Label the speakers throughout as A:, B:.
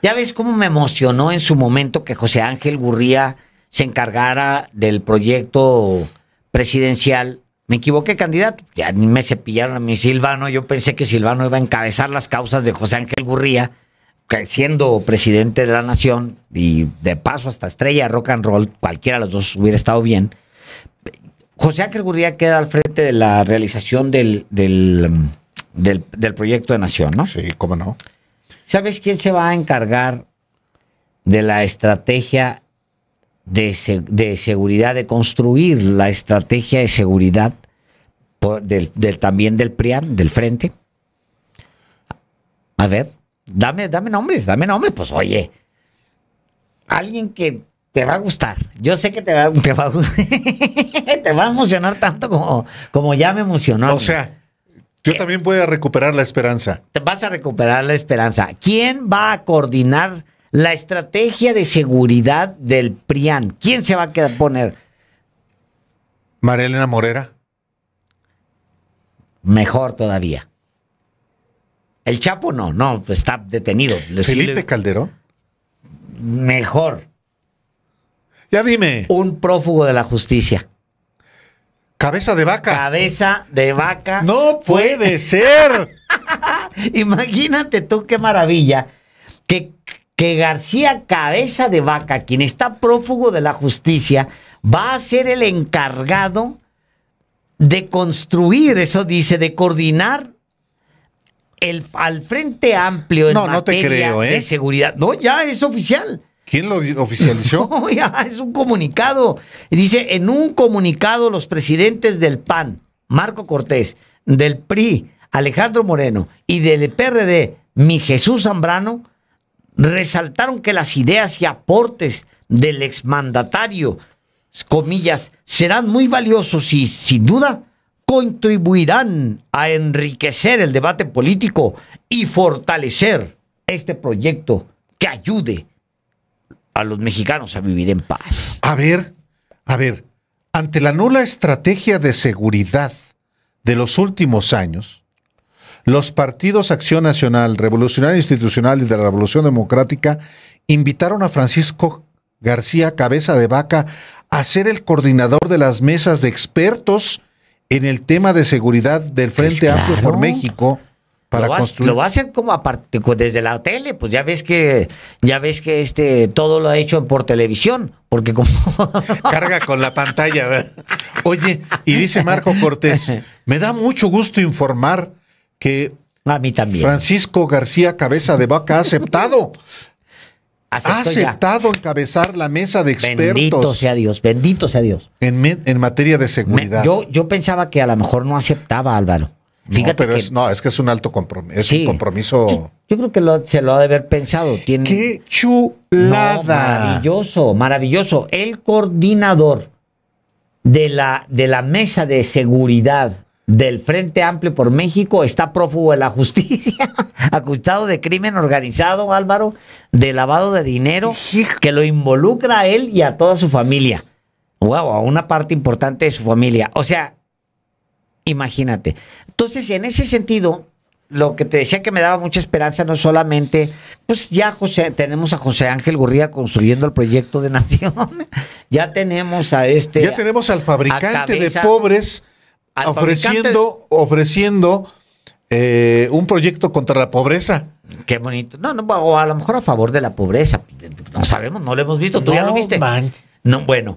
A: Ya ves cómo me emocionó en su momento que José Ángel Gurría se encargara del proyecto presidencial. Me equivoqué, candidato. Ya ni me cepillaron a mi Silvano. Yo pensé que Silvano iba a encabezar las causas de José Ángel Gurría, siendo presidente de la nación y de paso hasta estrella rock and roll, cualquiera de los dos hubiera estado bien. José Ángel Gurría queda al frente de la realización del, del, del, del proyecto de nación, ¿no? Sí, cómo no. ¿Sabes quién se va a encargar de la estrategia de, seguridad, de construir la estrategia de seguridad del, también del PRIAN, del frente? A ver, dame, dame nombres, dame nombres, pues oye, alguien que te va a gustar. Yo sé que te va, te va, te va a emocionar tanto como, como ya me emocionó. O sea, yo eh, también voy a recuperar la esperanza. Te vas a recuperar la esperanza. ¿Quién va a coordinar la estrategia de seguridad del PRIAN? ¿Quién se va a quedar, poner? María Elena Morera. Mejor todavía. El Chapo no, no, está detenido. Felipe Calderón. Mejor. Ya dime. Un prófugo de la justicia. Cabeza de vaca. Cabeza de vaca. No puede ser. Imagínate tú qué maravilla. Que, que García Cabeza de Vaca, quien está prófugo de la justicia, va a ser el encargado de construir, eso dice, de coordinar el, al Frente Amplio en no, materia no te creo, ¿eh? de seguridad. No, ya es oficial. ¿Quién lo oficializó? es un comunicado. Dice, en un comunicado los presidentes del PAN, Marco Cortés, del PRI, Alejandro Moreno, y del PRD, mi Jesús Zambrano, resaltaron que las ideas y aportes del exmandatario, comillas, serán muy valiosos y, sin duda, contribuirán a enriquecer el debate político y fortalecer este proyecto que ayude a los mexicanos a vivir en paz. A ver, a
B: ver, ante la nula estrategia de seguridad de los últimos años, los partidos Acción Nacional, Revolucionario Institucional y de la Revolución Democrática invitaron a Francisco García Cabeza de Vaca a ser el coordinador de las mesas de expertos en el tema de seguridad del Frente pues Amplio
A: por México lo, va a hacer como aparte, desde la tele, pues ya ves que ya ves que este todo lo ha hecho por televisión, porque como carga con la pantalla. Oye, y dice Marco Cortés, me da mucho gusto informar
B: que a mí también. Francisco García Cabeza de Vaca ha aceptado ha
A: aceptado
B: encabezar la mesa de expertos. Bendito
A: sea Dios, bendito sea Dios. En, materia de seguridad. yo, yo pensaba que a lo mejor no aceptaba, Álvaro no,
B: pero es, no, es que es un alto compromiso. Es un compromiso.
A: Yo, creo que lo, se lo ha de haber pensado. Tiene, ¡Qué chulada! maravilloso, maravilloso. El coordinador de la, de la mesa de seguridad del Frente Amplio por México está prófugo de la justicia, acusado de crimen organizado, Álvaro, de lavado de dinero, que lo involucra a él y a toda su familia. Wow, a una parte importante de su familia. O sea, Imagínate. Entonces, en ese sentido, lo que te decía que me daba mucha esperanza, no solamente, pues ya José, tenemos a José Ángel Gurría construyendo el proyecto de nación, ya tenemos a este... Ya tenemos al fabricante de pobres ofreciendo, ofreciendo eh, un proyecto contra la pobreza. Qué bonito. No, no, o a lo mejor a favor de la pobreza. No sabemos, no lo hemos visto. Tú ya lo viste. No, bueno,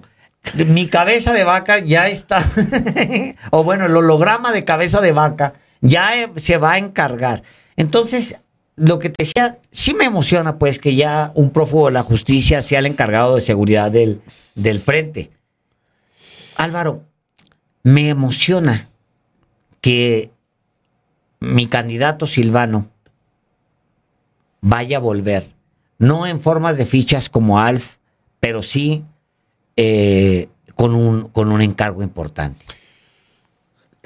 A: mi cabeza de vaca ya está, o bueno, el holograma de cabeza de vaca ya eh, se va a encargar. Entonces, lo que te decía, sí me emociona pues que ya un prófugo de la justicia sea el encargado de seguridad del, del frente. Álvaro, me emociona que mi candidato Silvano vaya a volver, no en formas de fichas como Alf, pero sí eh, con, un, con un encargo importante.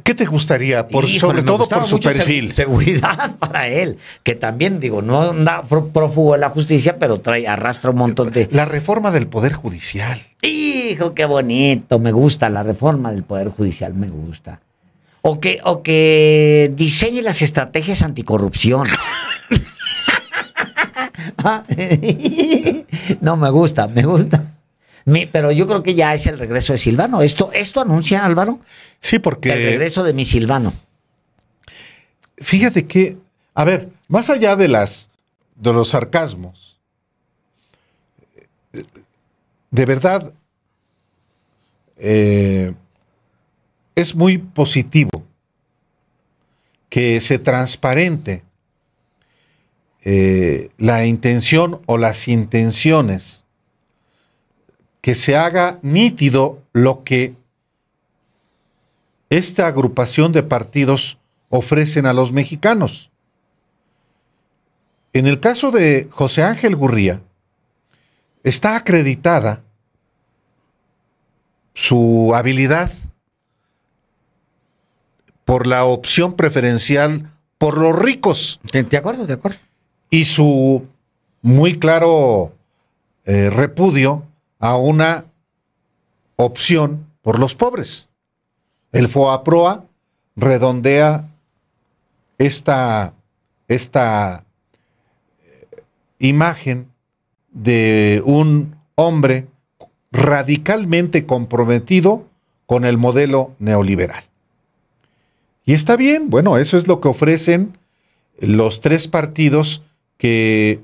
A: ¿Qué te gustaría? Por, sobre todo por su perfil. Seguridad para él, que también, digo, no anda prófugo de la justicia, pero trae, arrastra un montón de. La reforma del Poder Judicial. Hijo, qué bonito, me gusta la reforma del Poder Judicial, me gusta. O que, o que diseñe las estrategias anticorrupción. Ah, no, me gusta, me gusta pero yo creo que ya es el regreso de Silvano. ¿Esto, esto anuncia, Álvaro? Sí, porque. El regreso de mi Silvano.
B: Fíjate que, a ver, más allá de las de los sarcasmos, de verdad eh, es muy positivo que se transparente eh, la intención o las intenciones que se haga nítido lo que esta agrupación de partidos ofrecen a los mexicanos. En el caso de José Ángel Gurría, está acreditada su habilidad por la opción preferencial por los ricos. De acuerdo, de acuerdo. Y su muy claro eh, repudio a una opción por los pobres. El FOAPROA redondea esta, esta eh, imagen de un hombre radicalmente comprometido con el modelo neoliberal. Y está bien, bueno, eso es lo que ofrecen los tres partidos que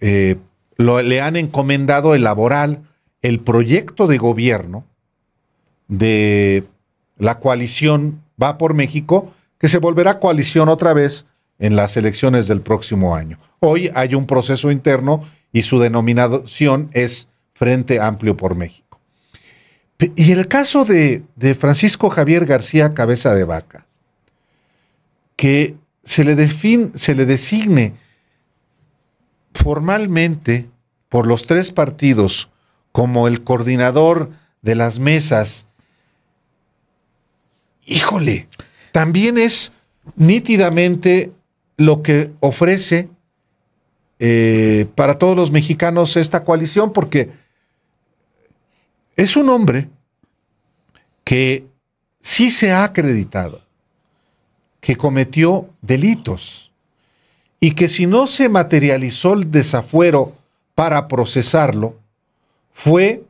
B: eh, le han encomendado elaborar, el proyecto de gobierno de la coalición Va por México, que se volverá coalición otra vez en las elecciones del próximo año. Hoy hay un proceso interno y su denominación es Frente Amplio por México. Y el caso de, Francisco Javier García Cabeza de Vaca, que se le, define, se le designe formalmente por los tres partidos como el coordinador de las mesas, híjole, también es nítidamente lo que ofrece eh, para todos los mexicanos esta coalición, porque es un hombre que sí se ha acreditado que cometió delitos y que si no se materializó el desafuero para procesarlo, fue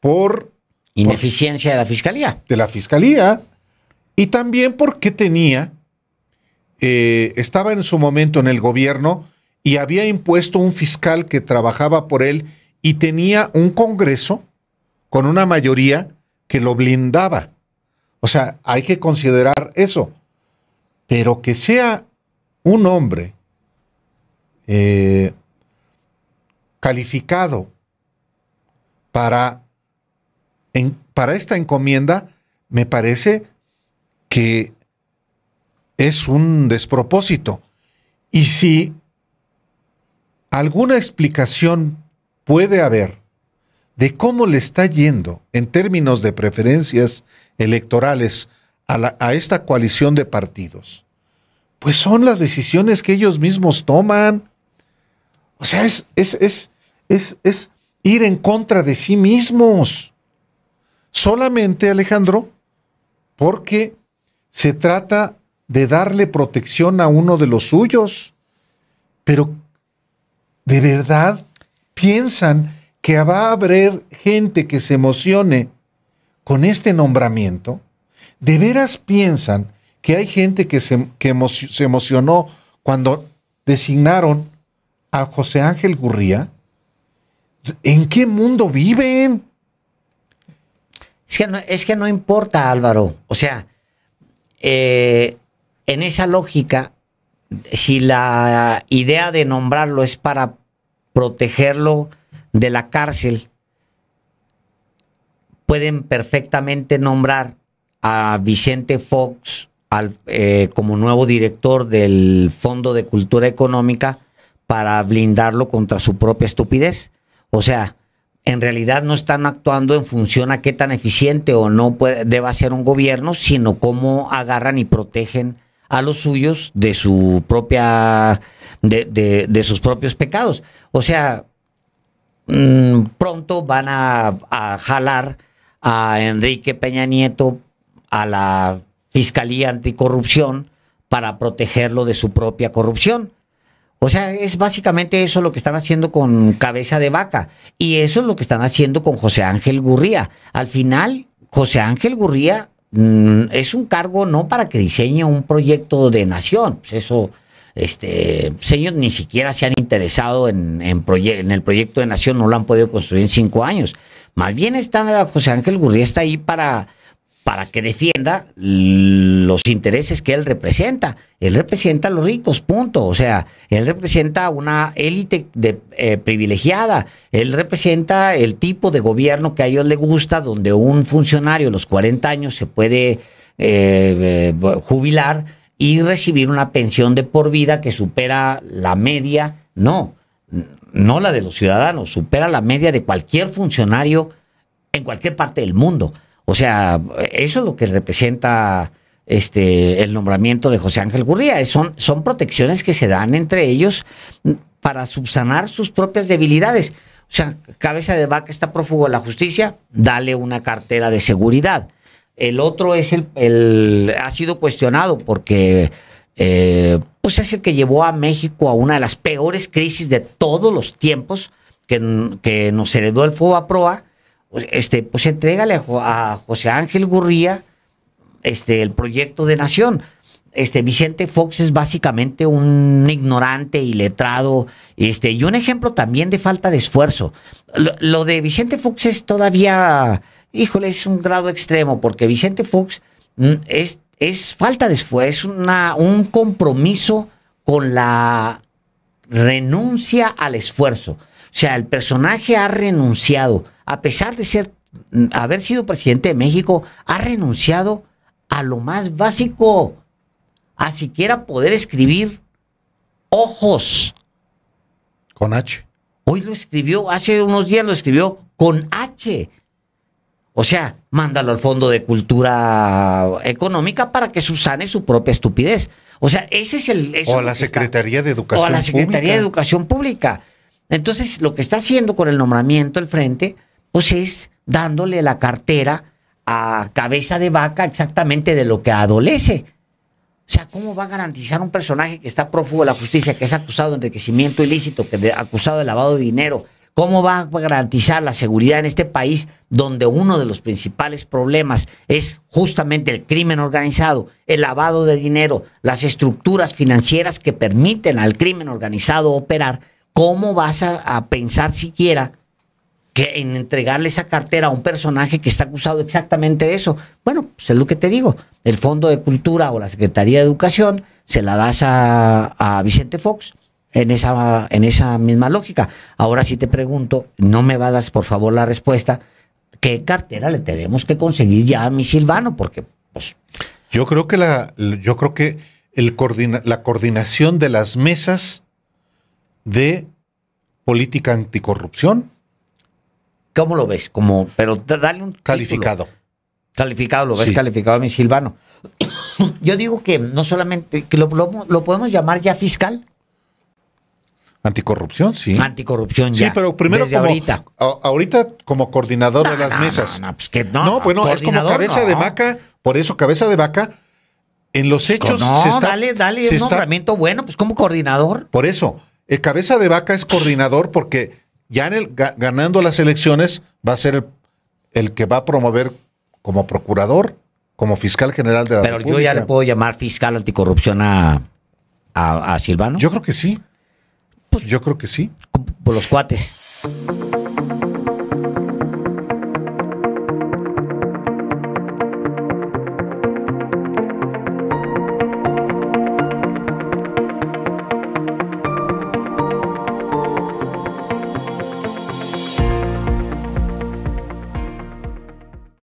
B: por... Ineficiencia de la Fiscalía. De la Fiscalía. Y también porque tenía, eh, estaba en su momento en el gobierno y había impuesto un fiscal que trabajaba por él y tenía un Congreso con una mayoría que lo blindaba. O sea, hay que considerar eso. Pero que sea un hombre eh, calificado para, para esta encomienda, me parece que es un despropósito. Y si alguna explicación puede haber de cómo le está yendo en términos de preferencias electorales a, esta coalición de partidos, pues son las decisiones que ellos mismos toman. O sea, es, es, ir en contra de sí mismos. Solamente, Alejandro, porque se trata de darle protección a uno de los suyos. Pero, ¿de verdad piensan que va a haber gente que se emocione con este nombramiento? ¿De veras piensan que hay gente que se, se emocionó cuando designaron a José Ángel Gurría?
A: ¿En qué mundo viven? Es que no, importa, Álvaro. O sea, eh, en esa lógica, si la idea de nombrarlo es para protegerlo de la cárcel, pueden perfectamente nombrar a Vicente Fox al, eh, como nuevo director del Fondo de Cultura Económica para blindarlo contra su propia estupidez. O sea, en realidad no están actuando en función a qué tan eficiente o no deba ser un gobierno, sino cómo agarran y protegen a los suyos de su propia de, sus propios pecados. O sea, mm, pronto van a jalar a Enrique Peña Nieto a la Fiscalía Anticorrupción para protegerlo de su propia corrupción. O sea, es básicamente eso lo que están haciendo con Cabeza de Vaca. Y eso es lo que están haciendo con José Ángel Gurría. Al final, José Ángel Gurría mm, es un cargo no para que diseñe un proyecto de nación. Pues eso, este, señor, ni siquiera se han interesado en, el proyecto de nación, no lo han podido construir en cinco años. Más bien está José Ángel Gurría está ahí para para que defienda los intereses que él representa. Él representa a los ricos, punto. O sea, él representa una élite eh, privilegiada. Él representa el tipo de gobierno que a ellos les gusta, donde un funcionario a los 40 años se puede eh, eh, jubilar y recibir una pensión de por vida que supera la media, no, no la de los ciudadanos, supera la media de cualquier funcionario en cualquier parte del mundo. O sea, eso es lo que representa este, el nombramiento de José Ángel Gurría. Son, son protecciones que se dan entre ellos para subsanar sus propias debilidades. O sea, cabeza de vaca está prófugo de la justicia, dale una cartera de seguridad. El otro es el, ha sido cuestionado porque eh, pues es el que llevó a México a una de las peores crisis de todos los tiempos que, que nos heredó el a Proa pues, este, pues entregale a, José Ángel Gurría este, el proyecto de nación. Este, Vicente Fox es básicamente un ignorante y letrado, este, y un ejemplo también de falta de esfuerzo. Lo, de Vicente Fox es todavía, híjole, es un grado extremo, porque Vicente Fox mm, es, falta de esfuerzo, es una, un compromiso con la renuncia al esfuerzo. O sea, el personaje ha renunciado a pesar de ser, mm, haber sido presidente de México, ha renunciado a lo más básico, a siquiera poder escribir ojos. Con H. Hoy lo escribió, hace unos días lo escribió con H. O sea, mándalo al Fondo de Cultura Económica para que sane su propia estupidez. O sea, ese es el... o a la Secretaría de Educación Pública. O a la Secretaría de Educación Pública. Entonces, lo que está haciendo con el nombramiento el frente pues es dándole la cartera a cabeza de vaca exactamente de lo que adolece. O sea, ¿cómo va a garantizar un personaje que está prófugo de la justicia, que es acusado de enriquecimiento ilícito, que es acusado de lavado de dinero? ¿Cómo va a garantizar la seguridad en este país donde uno de los principales problemas es justamente el crimen organizado, el lavado de dinero, las estructuras financieras que permiten al crimen organizado operar? ¿Cómo vas a pensar siquiera en entregarle esa cartera a un personaje que está acusado exactamente de eso. Bueno, pues es lo que te digo. El Fondo de Cultura o la Secretaría de Educación se la das a, a Vicente Fox en esa, en esa misma lógica. Ahora sí te pregunto, no me va a dar, por favor la respuesta, ¿qué cartera le tenemos que conseguir ya a mi Silvano? Porque, pues... Yo creo que la, yo creo que el
B: la coordinación de las mesas de política
A: anticorrupción ¿Cómo lo ves? Como, pero dale un calificado. Calificado, lo ves calificado mi Silvano. Yo digo que no solamente, que lo, podemos llamar ya fiscal. Anticorrupción, sí. Anticorrupción, ya. Sí, pero primero ahorita.
B: ahorita como coordinador de las mesas. No, pues que no. No, bueno, es como cabeza de vaca, por eso cabeza de vaca. En los pues hechos no, dale, dale, es un herramienta bueno, pues como coordinador. Por eso, eh, cabeza de vaca es coordinador porque ya en el, ganando las elecciones va a ser el, que va a promover como procurador, como fiscal general de la Pero yo ya le
A: puedo llamar fiscal anticorrupción a, a, a Silvano. Yo creo que sí. Pues, yo creo que sí. Por los cuates.